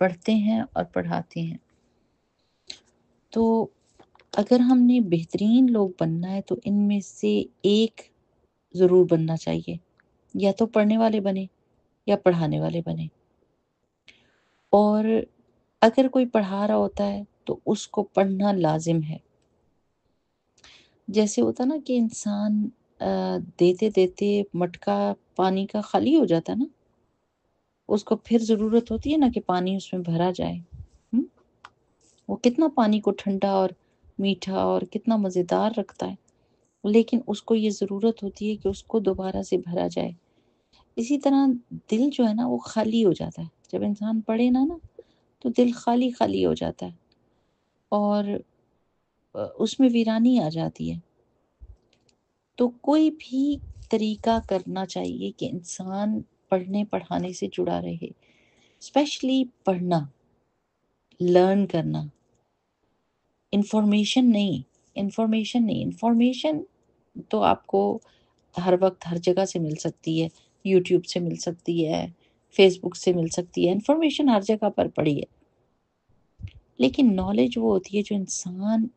पढ़ते हैं और पढ़ाते हैं तो अगर हमने बेहतरीन लोग बनना है तो इनमें से एक ज़रूर बनना चाहिए या तो पढ़ने वाले बने या पढ़ाने वाले बने और अगर कोई पढ़ा रहा होता है तो उसको पढ़ना लाजिम है जैसे होता ना कि इंसान देते देते मटका पानी का खाली हो जाता ना उसको फिर ज़रूरत होती है ना कि पानी उसमें भरा जाए हम्म? वो कितना पानी को ठंडा और मीठा और कितना मज़ेदार रखता है लेकिन उसको ये ज़रूरत होती है कि उसको दोबारा से भरा जाए इसी तरह दिल जो है ना वो खाली हो जाता है जब इंसान पढ़े ना ना तो दिल खाली खाली हो जाता है और उसमें वीरानी आ जाती है तो कोई भी तरीका करना चाहिए कि इंसान पढ़ने पढ़ाने से जुड़ा रहे स्पेशली पढ़ना लर्न करना इन्फॉर्मेशन नहीं इन्फॉर्मेशन नहीं इन्फॉर्मेशन तो आपको हर वक्त हर जगह से मिल सकती है यूट्यूब से मिल सकती है फेसबुक से मिल सकती है इन्फॉर्मेशन हर जगह पर पड़ी है लेकिन नॉलेज वो होती है जो इंसान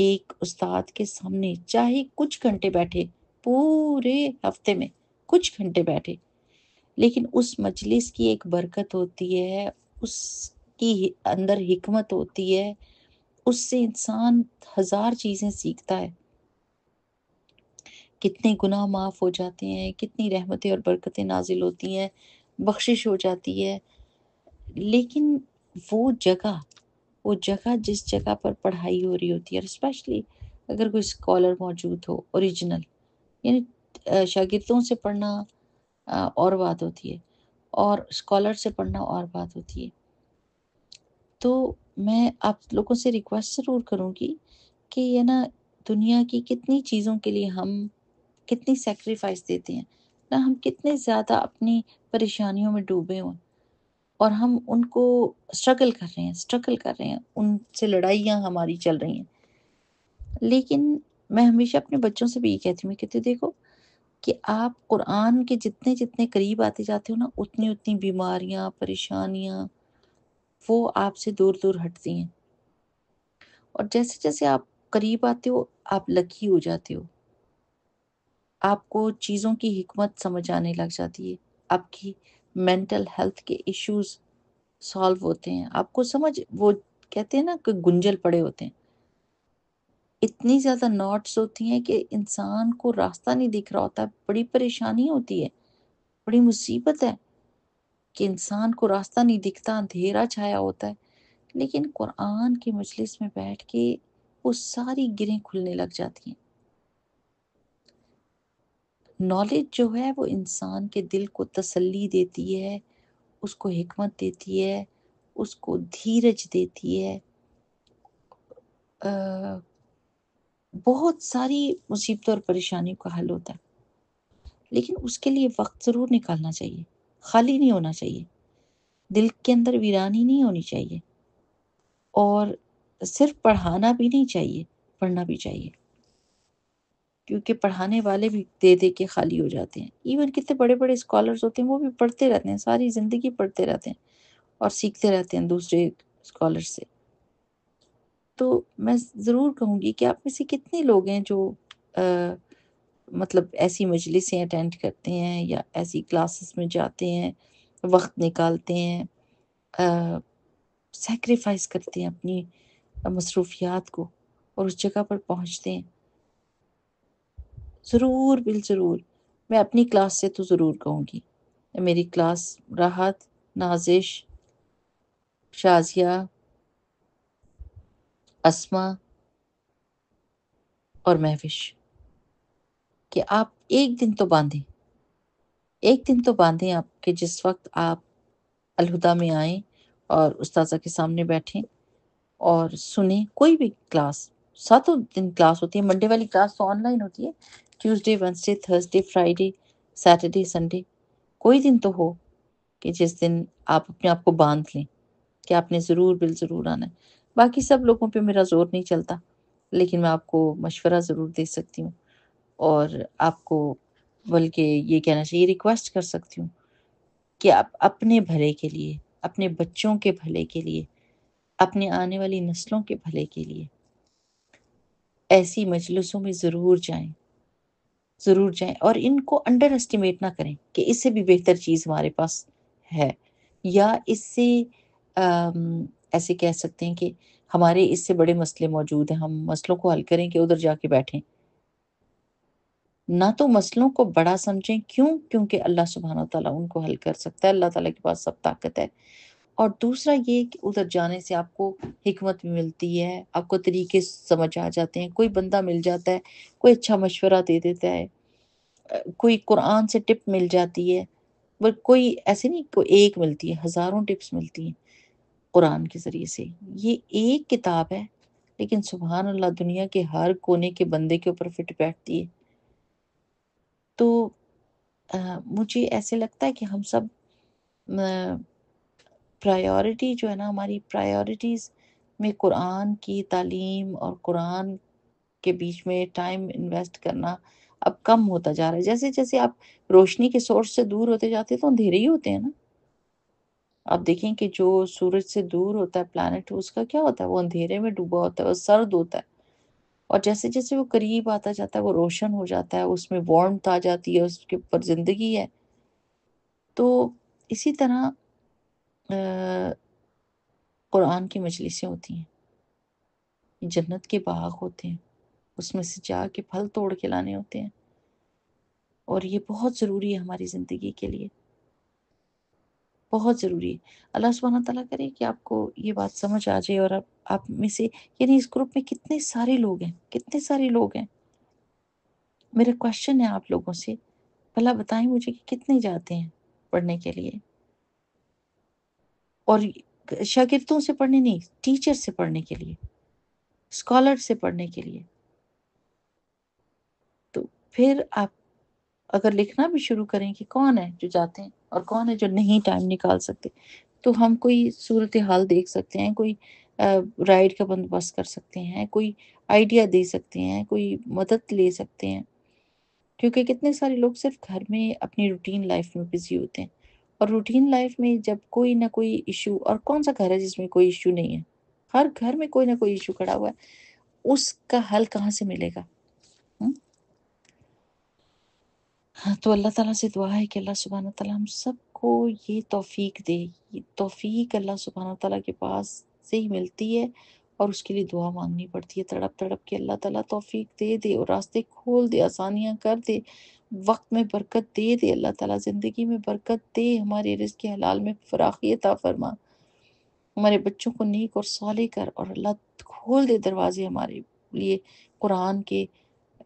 एक उस्ताद के सामने चाहे कुछ घंटे बैठे पूरे हफ्ते में कुछ घंटे बैठे लेकिन उस मजलिस की एक बरकत होती है उसकी अंदर हिकमत होती है उससे इंसान हजार चीज़ें सीखता है कितने गुनाह माफ़ हो जाते हैं कितनी रहमतें और बरकतें नाजिल होती हैं बख्शिश हो जाती है लेकिन वो जगह वो जगह जिस जगह पर पढ़ाई हो रही होती है स्पेशली अगर कोई स्कॉलर मौजूद हो ओरिजिनल यानी शागिर्दों से पढ़ना और बात होती है और स्कॉलर से पढ़ना और बात होती है तो मैं आप लोगों से रिक्वेस्ट ज़रूर करूँगी कि ये ना दुनिया की कितनी चीज़ों के लिए हम कितनी सेक्रीफाइस देते हैं ना हम कितने ज़्यादा अपनी परेशानियों में डूबे हों और हम उनको स्ट्रगल कर रहे हैं स्ट्रगल कर रहे हैं उनसे लड़ाइयाँ हमारी चल रही हैं लेकिन मैं हमेशा अपने बच्चों से भी ये कहती हूँ कहती देखो कि आप कुरान के जितने जितने करीब आते जाते हो ना उतनी उतनी बीमारियां परेशानियां वो आपसे दूर दूर हटती हैं और जैसे जैसे आप करीब आते हो आप लकी हो जाते हो आपको चीज़ों की हमत समझ आने लग जाती है आपकी मेंटल हेल्थ के इश्यूज सॉल्व होते हैं आपको समझ वो कहते हैं ना कि गुंजल पड़े होते हैं इतनी ज़्यादा नॉट्स होती हैं कि इंसान को रास्ता नहीं दिख रहा होता बड़ी परेशानी होती है बड़ी मुसीबत है कि इंसान को रास्ता नहीं दिखता अंधेरा छाया होता है लेकिन कुरान के मजलिस में बैठ के वो सारी गिरें खुलने लग जाती हैं नॉलेज जो है वो इंसान के दिल को तसल्ली देती है उसको हमत देती है उसको धीरज देती है आ, बहुत सारी मुसीबतों और परेशानियों का हल होता है लेकिन उसके लिए वक्त ज़रूर निकालना चाहिए खाली नहीं होना चाहिए दिल के अंदर वीरानी नहीं होनी चाहिए और सिर्फ पढ़ाना भी नहीं चाहिए पढ़ना भी चाहिए क्योंकि पढ़ाने वाले भी दे दे के खाली हो जाते हैं इवन कितने बड़े बड़े स्कॉलर्स होते हैं वो भी पढ़ते रहते हैं सारी ज़िंदगी पढ़ते रहते हैं और सीखते रहते हैं दूसरे स्कॉलर से तो मैं ज़रूर कहूँगी कि आप में से कितने लोग हैं जो आ, मतलब ऐसी मजलिसें अटेंड करते हैं या ऐसी क्लासेस में जाते हैं वक्त निकालते हैं सेक्रीफाइस करते हैं अपनी मसरूफियात को और उस जगह पर पहुँचते हैं ज़रूर बिल ज़रूर मैं अपनी क्लास से तो ज़रूर कहूँगी मेरी क्लास राहत नाजिश शाजिया असमा और महविश कि आप एक दिन तो बांधें एक दिन तो बांधें आपके जिस वक्त आप अलहुदा में आए और उस्ताजा के सामने बैठें और सुने कोई भी क्लास सातों दिन क्लास होती है मंडे वाली क्लास तो ऑनलाइन होती है Tuesday Wednesday Thursday Friday Saturday Sunday कोई दिन तो हो कि जिस दिन आप अपने आप को बांध लें कि आपने ज़रूर बिल ज़रूर आना है बाकी सब लोगों पे मेरा ज़ोर नहीं चलता लेकिन मैं आपको मशवरा ज़रूर दे सकती हूँ और आपको बल्कि ये कहना चाहिए रिक्वेस्ट कर सकती हूँ कि आप अपने भले के लिए अपने बच्चों के भले के लिए अपने आने वाली नस्लों के भले के लिए ऐसी मजलिसों में ज़रूर जाएं ज़रूर जाएं और इनको अंडर एस्टिमेट ना करें कि इससे भी बेहतर चीज़ हमारे पास है या इससे ऐसे कह सकते हैं कि हमारे इससे बड़े मसले मौजूद हैं हम मसलों को हल करें कि उधर जाके बैठें ना तो मसलों को बड़ा समझें क्यों क्योंकि अल्लाह सुबहाना तला उनको हल कर सकता है अल्लाह ताला के पास सब ताकत है और दूसरा ये कि उधर जाने से आपको हमत भी मिलती है आपको तरीके समझ आ जाते हैं कोई बंदा मिल जाता है कोई अच्छा मशवरा दे देता है कोई कुरान से टिप मिल जाती है कोई ऐसे नहीं कोई एक मिलती है हज़ारों टिप्स मिलती हैं कुरान के ज़रिए से ये एक किताब है लेकिन सुबह अल्लाह दुनिया के हर कोने के बंदे के ऊपर फिट बैठती है तो आ, मुझे ऐसे लगता है कि हम सब प्रायोरिटी जो है ना हमारी प्रायोरिटीज़ में कुरान की तालीम और कुरान के बीच में टाइम इन्वेस्ट करना अब कम होता जा रहा है जैसे जैसे आप रोशनी के सोर्स से दूर होते जाते हैं तो अंधेरे ही होते हैं ना आप देखें कि जो सूरज से दूर होता है प्लानट उसका क्या होता है वो अंधेरे में डूबा होता है वो सर्द होता है और जैसे जैसे वो करीब आता जाता है वो रोशन हो जाता है उसमें वार्म आ जाती है उसके ऊपर जिंदगी है तो इसी तरह कुरान की मजलिसें होती हैं जन्नत के बाग होते हैं उसमें से जा के फल तोड़ के लाने होते हैं और ये बहुत ज़रूरी है हमारी ज़िंदगी के लिए बहुत ज़रूरी है अल्लाह सुबह तला करे कि आपको ये बात समझ आ जाए और आप आप में से यानी इस ग्रुप में कितने सारे लोग हैं कितने सारे लोग हैं मेरा क्वेश्चन है आप लोगों से भला बताएं मुझे कि कितने जाते हैं पढ़ने के लिए और शागिर्दों से पढ़ने नहीं टीचर से पढ़ने के लिए स्कॉलर से पढ़ने के लिए तो फिर आप अगर लिखना भी शुरू करें कि कौन है जो जाते हैं और कौन है जो नहीं टाइम निकाल सकते तो हम कोई सूरत हाल देख सकते हैं कोई राइड का बंदोबस्त कर सकते हैं कोई आइडिया दे सकते हैं कोई मदद ले सकते हैं क्योंकि कितने सारे लोग सिर्फ घर में अपनी रूटीन लाइफ में बिजी होते हैं और रूटीन लाइफ में जब कोई ना कोई इशू और कौन सा घर है जिसमें कोई इशू नहीं है हर घर में कोई ना कोई इशू खड़ा हुआ है उसका हल कहाँ से मिलेगा तो अल्लाह ताला से दुआ है कि अल्लाह सुबहाना ताला हम सबको ये तौफीक दे ये तौफीक अल्लाह सुबहान ताला के पास से ही मिलती है और उसके लिए दुआ मांगनी पड़ती है तड़प तड़प के अल्लाह ताला तौफीक दे दे और रास्ते खोल दे आसानियाँ कर दे वक्त में बरकत दे दे अल्लाह ताला ज़िंदगी में बरकत दे हमारे रिज़ के हलाल में फराखी फरमा हमारे बच्चों को नेक और सौले कर और अल्लाह खोल दे दरवाजे हमारे लिए कुरान के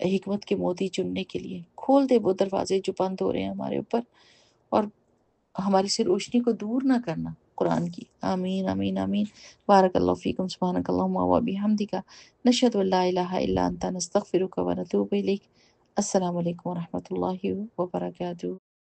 हमत के मोती चुनने के लिए खोल दे वो दरवाजे जो बंद हो रहे हैं हमारे ऊपर और हमारी से रोशनी को दूर ना करना कुरान की आमीन आमीन आमीन बारकल्ला फ़ीकम सुबहानकल्लाबी हमदिका नशद नस्तफ़िर वनतूब असल वरहमल वर्का